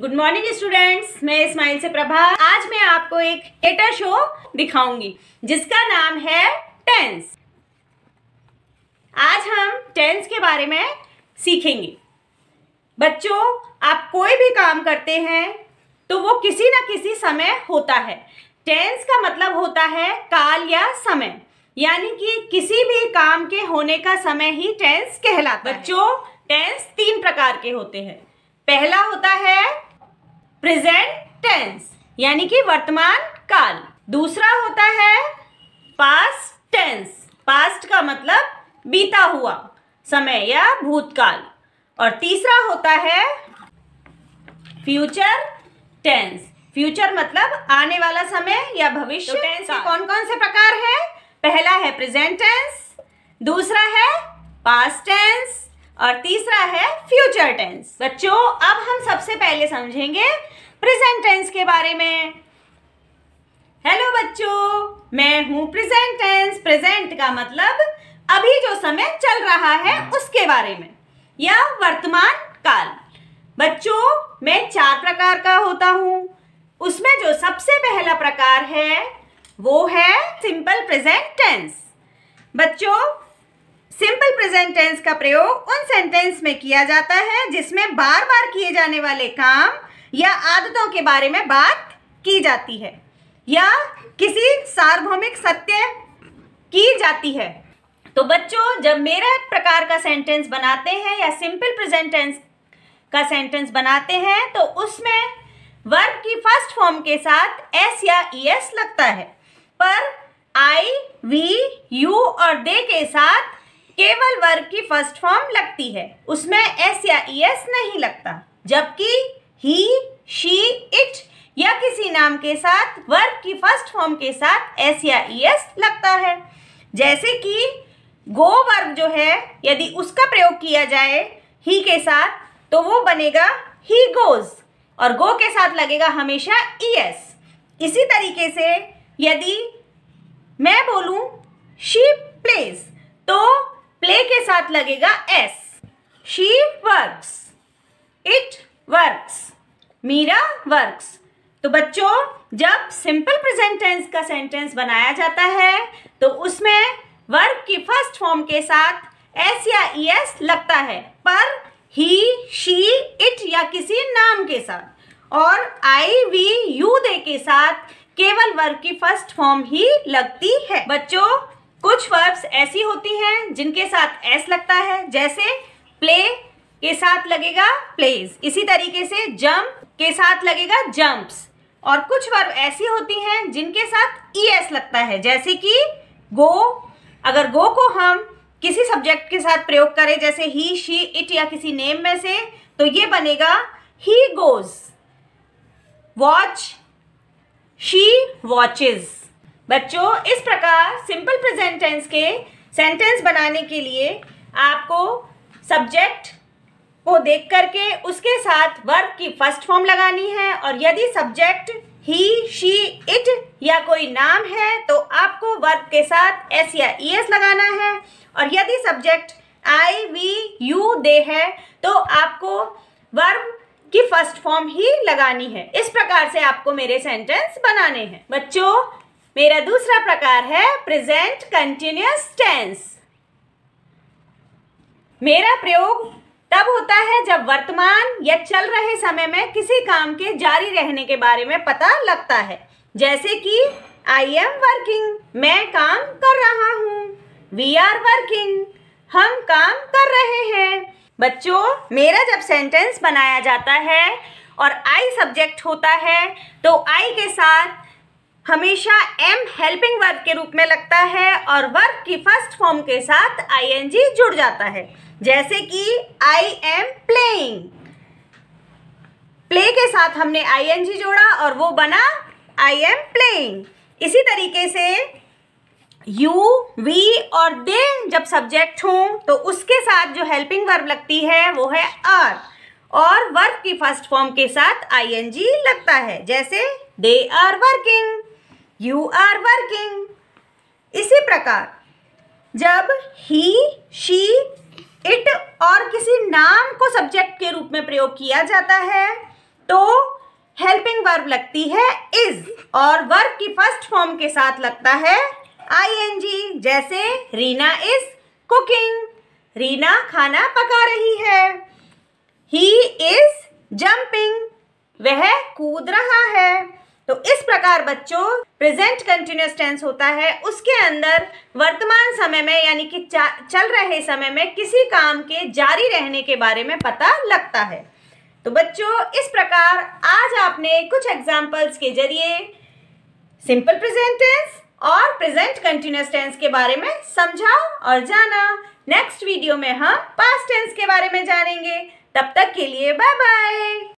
good morning students मैं smile से प्रभा आज मैं आपको एक थिएटर शो दिखाऊंगी जिसका नाम है टेंस आज हम टेंस के बारे में सीखेंगे बच्चों आप कोई भी काम करते हैं तो वो किसी ना किसी समय होता है टेंस का मतलब होता है काल या समय यानी कि किसी भी काम के होने का समय ही टेंस कहलाता है बच्चों टेंस तीन प्रकार के होते हैं पहला होता है प्रेजेंट टेंस यानी कि वर्तमान काल दूसरा होता है पास्ट टेंस पास्ट का मतलब बीता हुआ समय या भूतकाल और तीसरा होता है फ्यूचर टेंस फ्यूचर मतलब आने वाला समय या भविष्य तो टेंस के कौन कौन से प्रकार है पहला है प्रेजेंट टेंस दूसरा है पास्ट टेंस और तीसरा है फ्यूचर टेंस बच्चों अब हम सबसे पहले समझेंगे प्रेजेंट टेंस के बारे में हेलो बच्चों मैं हूं प्रेजेंट टेंस प्रेजेंट का मतलब अभी जो समय चल रहा है उसके बारे में या वर्तमान काल बच्चों मैं चार प्रकार का होता हूं उसमें जो सबसे पहला प्रकार है वो है सिंपल प्रेजेंट टेंस बच्चों सिंपल प्रेजेंट टेंस का प्रयोग उन सेंटेंस में किया जाता है जिसमें बार बार किए जाने वाले काम या आदतों के बारे में बात की जाती है या किसी सार्वभौमिक सत्य की जाती है तो बच्चों जब मेरा प्रकार का सेंटेंस बनाते हैं या सिंपल प्रेजेंट टेंस का सेंटेंस बनाते हैं तो उसमें वर्ब की फर्स्ट फॉर्म के साथ एस या ई एस लगता है पर आई वी यू और दे के साथ केवल वर्ग की फर्स्ट फॉर्म लगती है उसमें एस या ई e एस नहीं लगता जबकि ही शी इट या किसी नाम के साथ वर्ग की फर्स्ट फॉर्म के साथ एस या ई e एस लगता है जैसे कि गो वर्ग जो है यदि उसका प्रयोग किया जाए ही के साथ तो वो बनेगा ही गोज और गो के साथ लगेगा हमेशा ई e एस इसी तरीके से यदि मैं बोलूं शी प्लेज तो प्ले के साथ लगेगा S she works it works Meera works तो बच्चों जब सिंपल प्रेजेंट टेंस का सेंटेंस बनाया जाता है तो उसमें वर्क की फर्स्ट फॉर्म के साथ एस या ई e एस लगता है पर ही शी इट या किसी नाम के साथ और आई वी यू दे के साथ केवल वर्ग की फर्स्ट फॉर्म ही लगती है बच्चों कुछ वर्ब्स ऐसी होती हैं जिनके साथ एस लगता है जैसे प्ले के साथ लगेगा प्लेज इसी तरीके से जम्प के साथ लगेगा जम्प्स और कुछ वर्ब ऐसी होती हैं जिनके साथ ई एस लगता है जैसे कि गो अगर गो को हम किसी सब्जेक्ट के साथ प्रयोग करें जैसे ही शी इट या किसी नेम में से तो ये बनेगा he goes watch she watches बच्चों इस प्रकार सिंपल प्रेजेंट टेंस के सेंटेंस बनाने के लिए आपको सब्जेक्ट को देख करके उसके साथ वर्ब की फर्स्ट फॉर्म लगानी है और यदि सब्जेक्ट ही शी इट या कोई नाम है तो आपको वर्ब के साथ एस या ई एस लगाना है और यदि subject I we you they है तो आपको वर्ब की फर्स्ट फॉर्म ही लगानी है इस प्रकार से आपको मेरे सेंटेंस बनाने हैं बच्चों मेरा दूसरा प्रकार है प्रेजेंट कंटिन्यूस टेंस मेरा प्रयोग तब होता है जब वर्तमान या चल रहे समय में किसी काम के जारी रहने के बारे में पता लगता है जैसे कि आई एम वर्किंग मैं काम कर रहा हूँ वी आर वर्किंग हम काम कर रहे हैं बच्चों मेरा जब सेंटेंस बनाया जाता है और आई सब्जेक्ट होता है तो आई के साथ हमेशा एम हेल्पिंग वर्ब के रूप में लगता है और वर्ब की फर्स्ट फॉर्म के साथ आईएनजी जुड़ जाता है जैसे कि आई एम प्लेइंग प्ले के साथ हमने आईएनजी जोड़ा और वो बना आई एम प्लेइंग इसी तरीके से यू वी और दे जब सब्जेक्ट हों तो उसके साथ जो हेल्पिंग वर्ब लगती है वो है आर और वर्क की फर्स्ट फॉर्म के साथ आई लगता है जैसे they are working you are working इसी प्रकार जब ही शी इट और किसी नाम को सब्जेक्ट के रूप में प्रयोग किया जाता है तो हेल्पिंग वर्ब लगती है इज और वर्ब की फर्स्ट फॉर्म के साथ लगता है आई एन जी जैसे रीना इज कुकिंग रीना खाना पका रही है ही इज जम्पिंग वह कूद रहा है तो इस प्रकार बच्चों प्रेजेंट कंटिन्यूस टेंस होता है उसके अंदर वर्तमान समय में यानी कि चल रहे समय में किसी काम के जारी रहने के बारे में पता लगता है तो बच्चों इस प्रकार आज आपने कुछ एग्जांपल्स के जरिए सिंपल प्रेजेंट टेंस और प्रेजेंट कंटिन्यूस टेंस के बारे में समझा और जाना नेक्स्ट वीडियो में हम पास्ट टेंस के बारे में जानेंगे तब तक के लिए बाय बाय